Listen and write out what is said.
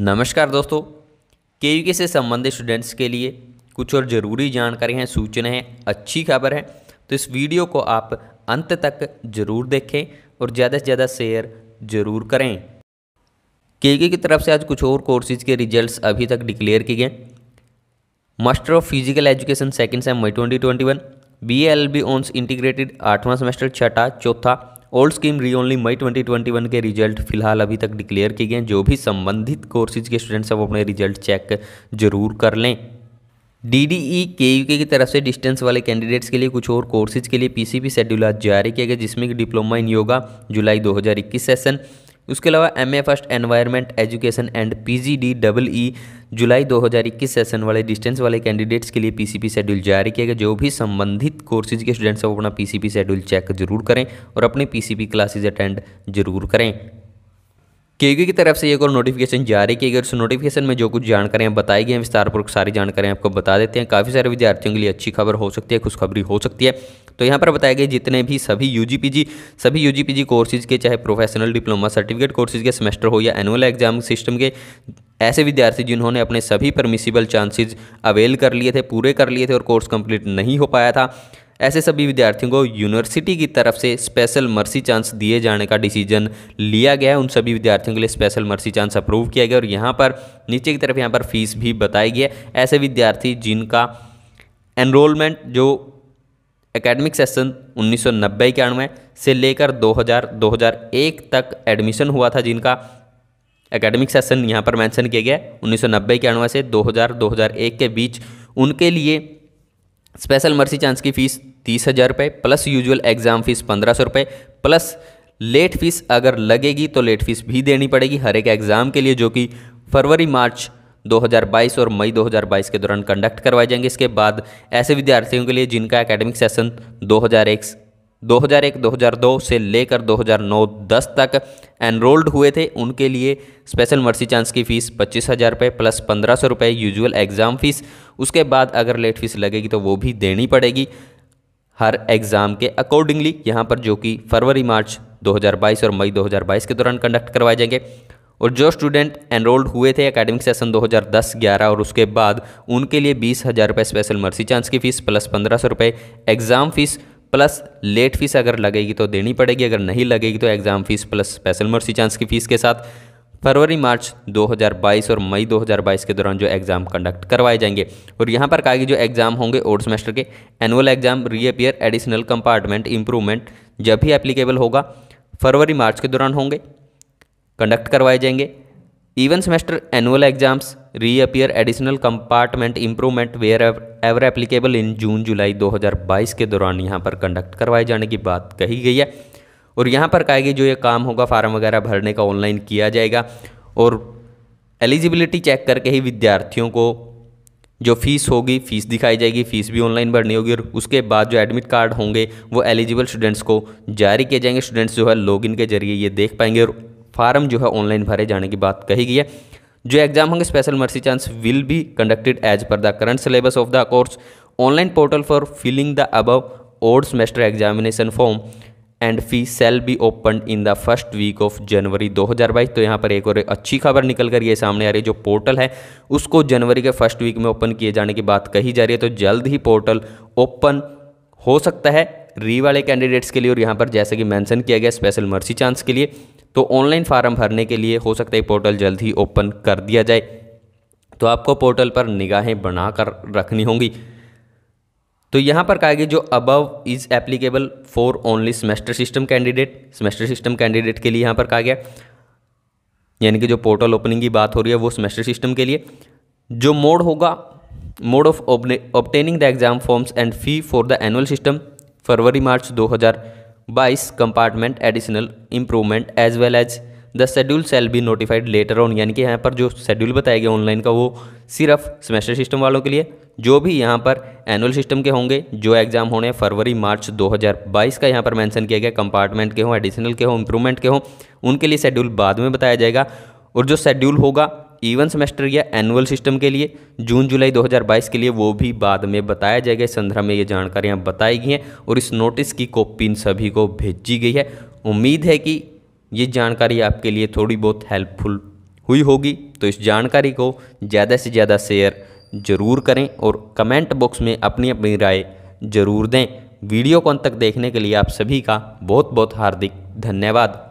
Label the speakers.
Speaker 1: नमस्कार दोस्तों के यू के से संबंधित स्टूडेंट्स के लिए कुछ और ज़रूरी जानकारियाँ हैं सूचना है अच्छी खबर है तो इस वीडियो को आप अंत तक जरूर देखें और ज़्यादा से ज़्यादा शेयर जरूर करें के की तरफ से आज कुछ और कोर्सेज के रिजल्ट्स अभी तक डिक्लेयर किए गए master of physical education second same May twenty twenty one B L B hons integrated आठवां सेमेस्टर छठा चौथा old scheme re only May 2021 के रिजल्ट फिलहाल अभी तक डिक्लेयर किए गए हैं जो भी संबंधित कोर्सेज के स्टूडेंट्स हैं वो अपने रिजल्ट चेक जरूर कर लें डी डी ई के यू के की तरफ से डिस्टेंस वाले कैंडिडेट्स के लिए कुछ और कोर्सेज के लिए पी सी पी शेड्यूल जारी किया गया जिसमें कि diploma in yoga July 2021 session उसके अलावा M A first environment education and P G D double E July 2021 session वाले डिस्टेंस वाले कैंडिडेट्स के लिए पीसीपी शेड्यूल जारी किया गया जो भी संबंधित कोर्सेज के स्टूडेंट्स हैं वो अपना पीसीपी शेड्यूल चेक जरूर करें और अपनी पीसीपी क्लासेज अटेंड जरूर करें केयू की तरफ से एक और नोटिफिकेशन जारी की गई उस नोटिफिकेशन में जो कुछ जानकारियां बताई गई हैं विस्तारपूर्वक सारी जानकारियां आपको बता देते हैं काफ़ी सारे विद्यार्थियों के लिए अच्छी खबर हो सकती है खुशखबरी हो सकती है तो यहाँ पर बताया गया जितने भी सभी यू सभी यू जी कोर्सेज के चाहे प्रोफेशनल डिप्लोमा सर्टिफिकेट कोर्सेज के सेमेस्टर हो या एनुअल एग्जाम सिस्टम के ऐसे विद्यार्थी जिन्होंने अपने सभी परमिसिबल चांसेज अवेल कर लिए थे पूरे कर लिए थे और कोर्स कंप्लीट नहीं हो पाया था ऐसे सभी विद्यार्थियों को यूनिवर्सिटी की तरफ से स्पेशल मर्सी चांस दिए जाने का डिसीजन लिया गया है उन सभी विद्यार्थियों के लिए स्पेशल मर्सी चांस अप्रूव किया गया और यहाँ पर नीचे की तरफ यहाँ पर फीस भी बताई गई है ऐसे विद्यार्थी जिनका एनरोलमेंट जो एकेडमिक सेशन उन्नीस सौ नब्बे इक्यानवे से लेकर 2000 2001 तक एडमिशन हुआ था जिनका एकेडमिक सेशन यहाँ पर मेंशन किया गया उन्नीस सौ नब्बे इक्यानवे से 2000 2001 के बीच उनके लिए स्पेशल मर्सी चांस की फ़ीस तीस हज़ार रुपये प्लस यूजुअल एग्ज़ाम फ़ीस पंद्रह सौ रुपये प्लस लेट फीस अगर लगेगी तो लेट फीस भी देनी पड़ेगी हर एक एग्ज़ाम के लिए जो कि फरवरी मार्च 2022 और मई 2022 के दौरान कंडक्ट करवाए जाएंगे इसके बाद ऐसे विद्यार्थियों के लिए जिनका एकेडमिक सेशन 2001 2001 2002 से लेकर 2009-10 तक एनरोल्ड हुए थे उनके लिए स्पेशल मर्सी चांस की फ़ीस पच्चीस हज़ार रुपये प्लस पंद्रह सौ रुपये यूजुअल एग्ज़ाम फ़ीस उसके बाद अगर लेट फीस लगेगी तो वो भी देनी पड़ेगी हर एग्ज़ाम के अकॉर्डिंगली यहाँ पर जो कि फरवरी मार्च 2022 और मई 2022 के दौरान कंडक्ट करवाए जाएंगे और जो स्टूडेंट एनरोल्ड हुए थे एकेडमिक सेशन 2010-11 और उसके बाद उनके लिए बीस हज़ार रुपये स्पेशल मर्सी चांस की फ़ीस प्लस पंद्रह सौ रुपये exam fees plus late fees अगर लगेगी तो देनी पड़ेगी अगर नहीं लगेगी तो exam fees plus special mercy chance की फ़ीस के साथ फरवरी मार्च 2022 और मई 2022 के दौरान जो एग्ज़ाम कंडक्ट करवाए जाएंगे और यहाँ पर कहा कि जो एग्ज़ाम होंगे ओड सेमेस्टर के annual exam reappear additional compartment improvement जब भी एप्लीकेबल होगा फरवरी मार्च के दौरान होंगे कंडक्ट करवाए जाएंगे even semester annual exams reappear additional compartment improvement wherever applicable in June July 2022 के दौरान यहाँ पर कंडक्ट करवाए जाने की बात कही गई है और यहाँ पर कहा कि जो ये काम होगा फार्म वगैरह भरने का ऑनलाइन किया जाएगा और एलिजिबिलिटी चेक करके ही विद्यार्थियों को जो फीस होगी फीस दिखाई जाएगी फीस भी ऑनलाइन भरनी होगी और उसके बाद जो एडमिट कार्ड होंगे वो एलिजिबल स्टूडेंट्स को जारी किए जाएंगे स्टूडेंट्स जो है लॉगिन के जरिए ये देख पाएंगे और फार्म जो है ऑनलाइन भरे जाने की बात कही गई है जो एग्जाम होंगे special mercy chance will be conducted as per the current syllabus of the course online portal for filling the above odd semester examination form and fee shall be open in the first week of January 2022 तो यहाँ पर एक और अच्छी खबर निकल कर ये सामने आ रही है जो पोर्टल है उसको जनवरी के फर्स्ट वीक में ओपन किए जाने की बात कही जा रही है तो जल्द ही पोर्टल ओपन हो सकता है री वाले कैंडिडेट्स के लिए और यहाँ पर जैसे कि मैंसन किया गया स्पेशल मर्सी चांस के लिए तो ऑनलाइन फार्म भरने के लिए हो सकता है पोर्टल जल्द ही ओपन कर दिया जाए तो आपको पोर्टल पर निगाहें बनाकर रखनी होंगी तो यहाँ पर कहा गया जो above is applicable for only semester system candidate semester system candidate के लिए यहाँ पर कहा गया यानी कि जो पोर्टल ओपनिंग की बात हो रही है वो सेमेस्टर सिस्टम के लिए जो मोड होगा mode of obtaining the exam forms and fee for the annual system February March 2022 compartment additional improvement as well as the schedule shall be notified later on यानी कि यहाँ पर जो शेड्यूल बताया गया ऑनलाइन का वो सिर्फ सेमेस्टर सिस्टम वालों के लिए जो भी यहाँ पर एनुअल सिस्टम के होंगे जो एग्ज़ाम होने फरवरी मार्च 2022 का यहाँ पर मेंशन किया गया कंपार्टमेंट के हों एडिशनल के हों इंप्रूवमेंट के हों उनके लिए शेड्यूल बाद में बताया जाएगा और जो शेड्यूल होगा इवन सेमेस्टर या एनुअल सिस्टम के लिए जून जुलाई 2022 के लिए वो भी बाद में बताया जाएगा इस संदर्भ में ये जानकारियाँ बताई गई हैं और इस नोटिस की कॉपी इन सभी को भेजी गई है उम्मीद है कि ये जानकारी आपके लिए थोड़ी बहुत हेल्पफुल हुई होगी तो इस जानकारी को ज़्यादा से ज़्यादा शेयर ज़रूर करें और कमेंट बॉक्स में अपनी अपनी राय ज़रूर दें वीडियो को अंत तक देखने के लिए आप सभी का बहुत बहुत हार्दिक धन्यवाद